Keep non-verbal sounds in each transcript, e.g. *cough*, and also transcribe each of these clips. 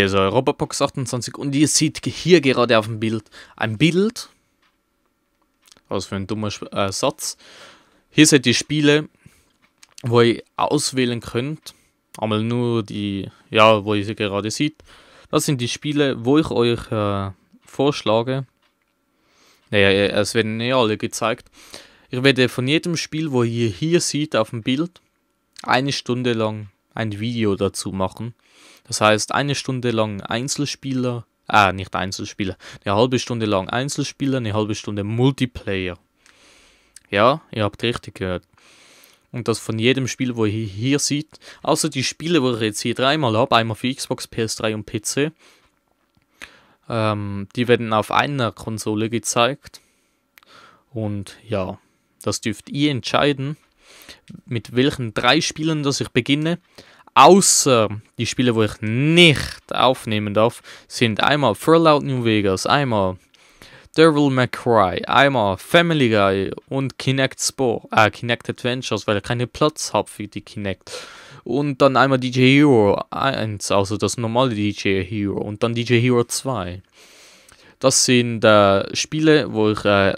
Hier ist Europabox 28 und ihr seht hier gerade auf dem Bild ein Bild. Was für ein dummer äh, Satz. Hier seht ihr Spiele, wo ihr auswählen könnt. Einmal nur die, ja, wo ihr sie gerade seht. Das sind die Spiele, wo ich euch äh, vorschlage. Naja, äh, es werden eh alle gezeigt. Ich werde von jedem Spiel, wo ihr hier seht auf dem Bild, eine Stunde lang ein Video dazu machen. Das heißt, eine Stunde lang Einzelspieler, ah, nicht Einzelspieler, eine halbe Stunde lang Einzelspieler, eine halbe Stunde Multiplayer. Ja, ihr habt richtig gehört. Und das von jedem Spiel, wo ihr hier seht, außer die Spiele, wo ich jetzt hier dreimal habe, einmal für Xbox, PS3 und PC, ähm, die werden auf einer Konsole gezeigt. Und ja, das dürft ihr entscheiden mit welchen drei Spielen dass ich beginne. Außer die Spiele, wo ich nicht aufnehmen darf, sind einmal Fallout New Vegas, einmal Devil May Cry, einmal Family Guy und Kinect Sport, äh, Kinect Adventures, weil ich keinen Platz habe für die Kinect. Und dann einmal DJ Hero 1, also das normale DJ Hero und dann DJ Hero 2. Das sind äh, Spiele, wo ich äh,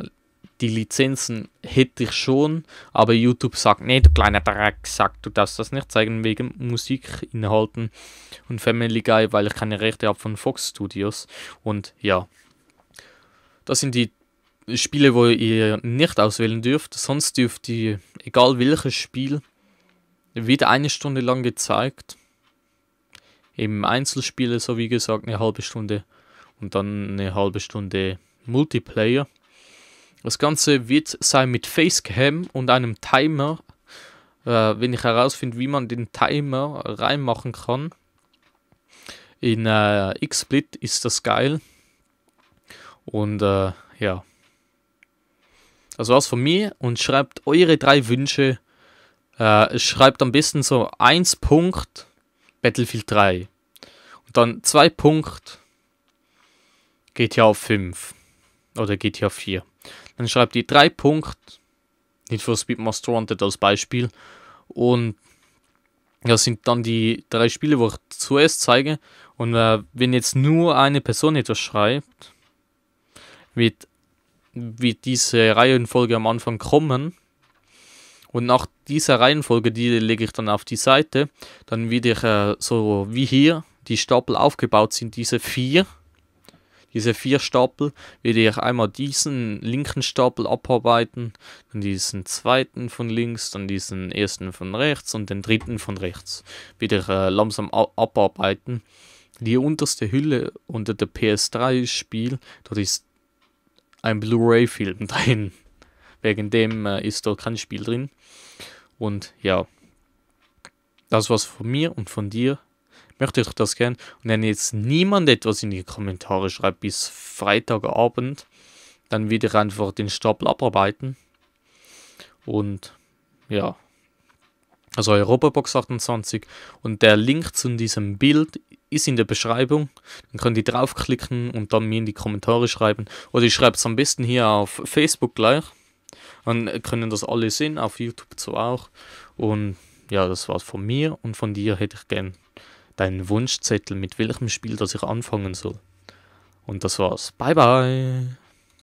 die Lizenzen hätte ich schon, aber YouTube sagt, nee, du kleiner Drecksack, du darfst das nicht zeigen wegen Musikinhalten und Family Guy, weil ich keine Rechte habe von Fox Studios. Und ja, das sind die Spiele, wo ihr nicht auswählen dürft. Sonst dürft ihr, egal welches Spiel, wieder eine Stunde lang gezeigt. Eben Einzelspiele, so wie gesagt, eine halbe Stunde und dann eine halbe Stunde Multiplayer. Das Ganze wird sein mit Facecam und einem Timer. Äh, wenn ich herausfinde, wie man den Timer reinmachen kann. In äh, XSplit ist das geil. Und äh, ja. Das war's von mir und schreibt eure drei Wünsche. Äh, schreibt am besten so 1 Punkt Battlefield 3. Und dann 2 Punkt GTA 5 oder GTA 4. Dann schreibt die drei Punkte, nicht für Speed Most Wanted als Beispiel. Und das sind dann die drei Spiele, wo ich zuerst zeige. Und äh, wenn jetzt nur eine Person etwas schreibt, wird, wird diese Reihenfolge am Anfang kommen. Und nach dieser Reihenfolge, die lege ich dann auf die Seite. Dann wieder äh, so wie hier die Stapel aufgebaut sind, diese vier diese vier Stapel, werde ich einmal diesen linken Stapel abarbeiten, dann diesen zweiten von links, dann diesen ersten von rechts und den dritten von rechts. wieder äh, langsam abarbeiten. Die unterste Hülle unter der PS3-Spiel, dort ist ein Blu-ray-Film *laughs* drin. Wegen dem äh, ist dort kein Spiel drin. Und ja, das war's von mir und von dir möchte ich das gerne. Und wenn jetzt niemand etwas in die Kommentare schreibt bis Freitagabend, dann würde ich einfach den Stapel abarbeiten. Und ja, also Europabox 28. Und der Link zu diesem Bild ist in der Beschreibung. Dann könnt ihr draufklicken und dann mir in die Kommentare schreiben. Oder ich schreibe es am besten hier auf Facebook gleich. Dann können das alle sehen, auf YouTube so auch. Und ja, das war's von mir und von dir hätte ich gern deinen Wunschzettel, mit welchem Spiel das ich anfangen soll. Und das war's. Bye bye!